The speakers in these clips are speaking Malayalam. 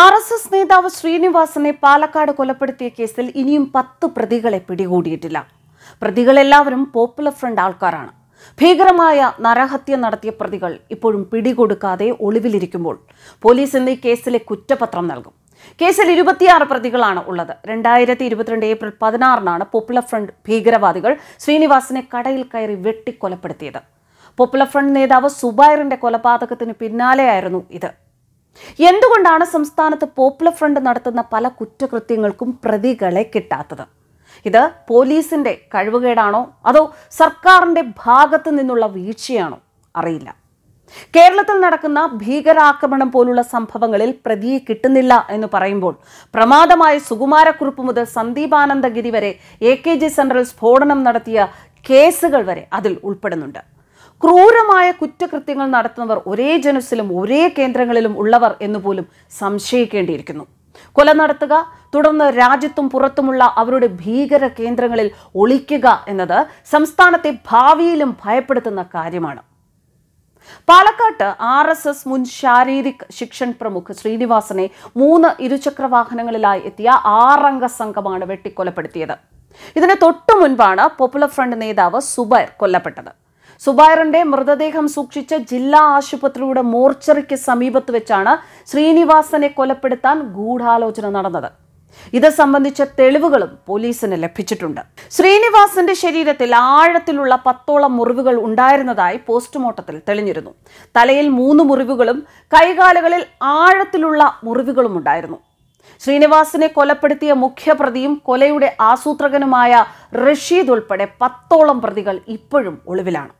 ആർ എസ് എസ് നേതാവ് ശ്രീനിവാസനെ പാലക്കാട് കൊലപ്പെടുത്തിയ കേസിൽ ഇനിയും പത്ത് പ്രതികളെ പിടികൂടിയിട്ടില്ല പ്രതികളെല്ലാവരും പോപ്പുലർ ഫ്രണ്ട് ആൾക്കാരാണ് ഭീകരമായ നരഹത്യ നടത്തിയ പ്രതികൾ ഇപ്പോഴും പിടികൊടുക്കാതെ ഒളിവിലിരിക്കുമ്പോൾ പോലീസ് ഇന്ന് ഈ കേസിലെ കുറ്റപത്രം നൽകും കേസിൽ ഇരുപത്തിയാറ് പ്രതികളാണ് ഉള്ളത് രണ്ടായിരത്തി ഇരുപത്തിരണ്ട് ഏപ്രിൽ പതിനാറിനാണ് പോപ്പുലർ ഫ്രണ്ട് ഭീകരവാദികൾ ശ്രീനിവാസിനെ കടയിൽ കയറി വെട്ടിക്കൊലപ്പെടുത്തിയത് പോപ്പുലർ ഫ്രണ്ട് നേതാവ് സുബൈറിന്റെ കൊലപാതകത്തിന് പിന്നാലെയായിരുന്നു ഇത് എന്തുകൊണ്ടാണ് സംസ്ഥാനത്ത് പോപ്പുലർ ഫ്രണ്ട് നടത്തുന്ന പല കുറ്റകൃത്യങ്ങൾക്കും പ്രതികളെ കിട്ടാത്തത് ഇത് പോലീസിന്റെ കഴിവുകേടാണോ അതോ സർക്കാരിന്റെ ഭാഗത്തു നിന്നുള്ള വീഴ്ചയാണോ അറിയില്ല കേരളത്തിൽ നടക്കുന്ന ഭീകരാക്രമണം പോലുള്ള സംഭവങ്ങളിൽ പ്രതിയെ കിട്ടുന്നില്ല എന്ന് പറയുമ്പോൾ പ്രമാദമായ സുകുമാരക്കുറിപ്പ് മുതൽ സന്ദീപാനന്ദഗിരി വരെ എ കെ ജി സെൻട്രൽ സ്ഫോടനം നടത്തിയ കേസുകൾ വരെ അതിൽ ഉൾപ്പെടുന്നുണ്ട് ക്രൂരമായ കുറ്റകൃത്യങ്ങൾ നടത്തുന്നവർ ഒരേ ജനസിലും ഒരേ കേന്ദ്രങ്ങളിലും ഉള്ളവർ എന്ന് പോലും സംശയിക്കേണ്ടിയിരിക്കുന്നു കൊല നടത്തുക തുടർന്ന് രാജ്യത്തും പുറത്തുമുള്ള അവരുടെ ഭീകര കേന്ദ്രങ്ങളിൽ ഒളിക്കുക എന്നത് സംസ്ഥാനത്തെ ഭാവിയിലും ഭയപ്പെടുത്തുന്ന കാര്യമാണ് പാലക്കാട്ട് ആർ എസ് എസ് മുൻ ശാരീരിക് ശിക്ഷൻ പ്രമുഖ് ശ്രീനിവാസനെ മൂന്ന് ഇരുചക്ര വാഹനങ്ങളിലായി എത്തിയ ആറംഗ സംഘമാണ് വെട്ടിക്കൊലപ്പെടുത്തിയത് ഇതിന് തൊട്ടു മുൻപാണ് പോപ്പുലർ ഫ്രണ്ട് നേതാവ് സുബൈർ കൊല്ലപ്പെട്ടത് സുബൈറിന്റെ മൃതദേഹം സൂക്ഷിച്ച ജില്ലാ ആശുപത്രിയുടെ മോർച്ചറിക്ക് സമീപത്ത് വെച്ചാണ് ശ്രീനിവാസനെ കൊലപ്പെടുത്താൻ ഗൂഢാലോചന നടന്നത് ഇത് സംബന്ധിച്ച തെളിവുകളും പോലീസിന് ലഭിച്ചിട്ടുണ്ട് ശ്രീനിവാസന്റെ ശരീരത്തിൽ ആഴത്തിലുള്ള പത്തോളം മുറിവുകൾ ഉണ്ടായിരുന്നതായി പോസ്റ്റ്മോർട്ടത്തിൽ തെളിഞ്ഞിരുന്നു തലയിൽ മൂന്ന് മുറിവുകളും കൈകാലുകളിൽ ആഴത്തിലുള്ള മുറിവുകളും ഉണ്ടായിരുന്നു ശ്രീനിവാസിനെ കൊലപ്പെടുത്തിയ മുഖ്യപ്രതിയും കൊലയുടെ ആസൂത്രകനുമായ റഷീദ് ഉൾപ്പെടെ പത്തോളം പ്രതികൾ ഇപ്പോഴും ഒളിവിലാണ്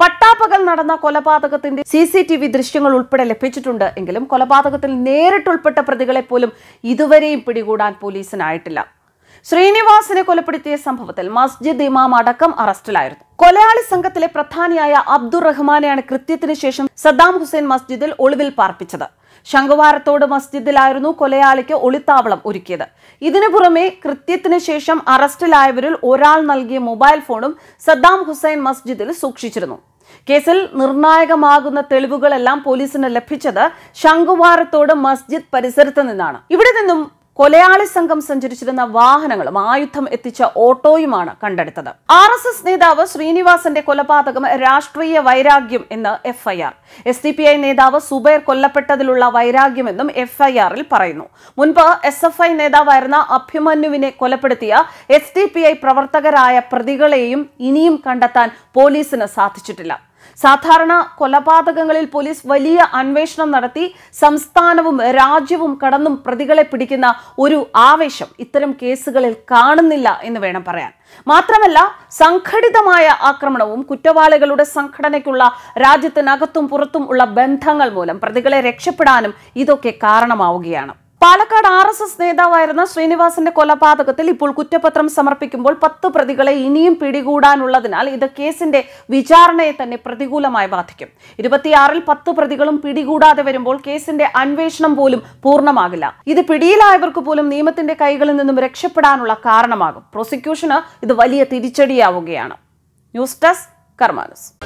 പട്ടാപ്പകൽ നടന്ന കൊലപാതകത്തിന്റെ സി സി ടി വി ദൃശ്യങ്ങൾ ഉൾപ്പെടെ ലഭിച്ചിട്ടുണ്ട് എങ്കിലും കൊലപാതകത്തിൽ നേരിട്ടുൾപ്പെട്ട പ്രതികളെ പോലും ഇതുവരെയും പിടികൂടാൻ പോലീസിനായിട്ടില്ല ശ്രീനിവാസിനെ കൊലപ്പെടുത്തിയ സംഭവത്തിൽ മസ്ജിദ് ഇമാം അടക്കം അറസ്റ്റിലായിരുന്നു കൊലയാളി സംഘത്തിലെ പ്രധാനിയായ അബ്ദുർ റഹ്മാനെയാണ് കൃത്യത്തിന് ശേഷം സദ്ദാം ഹുസൈൻ മസ്ജിദിൽ ഒളിവിൽ പാർപ്പിച്ചത് ശംഖുവാരത്തോട് മസ്ജിദിലായിരുന്നു കൊലയാളിക്ക് ഒളിത്താവളം ഒരുക്കിയത് ഇതിനു പുറമെ കൃത്യത്തിന് ശേഷം അറസ്റ്റിലായവരിൽ ഒരാൾ നൽകിയ മൊബൈൽ ഫോണും സദ്ദാം ഹുസൈൻ മസ്ജിദിൽ സൂക്ഷിച്ചിരുന്നു കേസിൽ നിർണായകമാകുന്ന തെളിവുകളെല്ലാം പോലീസിന് ലഭിച്ചത് ശംഖുവാരത്തോട് മസ്ജിദ് പരിസരത്ത് നിന്നാണ് ഇവിടെ നിന്നും കൊലയാളി സംഘം സഞ്ചരിച്ചിരുന്ന വാഹനങ്ങളും ആയുധം എത്തിച്ച ഓട്ടോയുമാണ് കണ്ടെടുത്തത് ആർ എസ് എസ് നേതാവ് ശ്രീനിവാസന്റെ കൊലപാതകം രാഷ്ട്രീയ വൈരാഗ്യം എന്ന് FIR S D P I നേതാവ് സുബൈർ കൊല്ലപ്പെട്ടതിലുള്ള വൈരാഗ്യമെന്നും എഫ്ഐആറിൽ പറയുന്നു മുൻപ് എസ് എഫ് ഐ നേതാവായിരുന്ന അഭിമന്യുവിനെ കൊലപ്പെടുത്തിയ എസ് ഡി പി ഐ പ്രവർത്തകരായ പ്രതികളെയും ഇനിയും കണ്ടെത്താൻ പോലീസിന് സാധിച്ചിട്ടില്ല സാധാരണ കൊലപാതകങ്ങളിൽ പോലീസ് വലിയ അന്വേഷണം നടത്തി സംസ്ഥാനവും രാജ്യവും കടന്നും പ്രതികളെ പിടിക്കുന്ന ഒരു ആവേശം ഇത്തരം കേസുകളിൽ കാണുന്നില്ല എന്ന് വേണം പറയാൻ മാത്രമല്ല സംഘടിതമായ ആക്രമണവും കുറ്റവാളികളുടെ സംഘടനയ്ക്കുള്ള രാജ്യത്തിനകത്തും പുറത്തും ഉള്ള ബന്ധങ്ങൾ മൂലം പ്രതികളെ രക്ഷപ്പെടാനും ഇതൊക്കെ കാരണമാവുകയാണ് പാലക്കാട് ആർ എസ് എസ് നേതാവായിരുന്ന ശ്രീനിവാസന്റെ കൊലപാതകത്തിൽ ഇപ്പോൾ കുറ്റപത്രം സമർപ്പിക്കുമ്പോൾ പത്ത് പ്രതികളെ ഇനിയും പിടികൂടാനുള്ളതിനാൽ ഇത് കേസിന്റെ വിചാരണയെ തന്നെ പ്രതികൂലമായി ബാധിക്കും ഇരുപത്തിയാറിൽ പത്ത് പ്രതികളും പിടികൂടാതെ വരുമ്പോൾ കേസിന്റെ അന്വേഷണം പോലും പൂർണ്ണമാകില്ല ഇത് പിടിയിലായവർക്ക് പോലും നിയമത്തിന്റെ കൈകളിൽ നിന്നും രക്ഷപ്പെടാനുള്ള കാരണമാകും പ്രോസിക്യൂഷന് ഇത് വലിയ തിരിച്ചടിയാവുകയാണ് ന്യൂസ് ഡെസ്ക് കർമാനസ്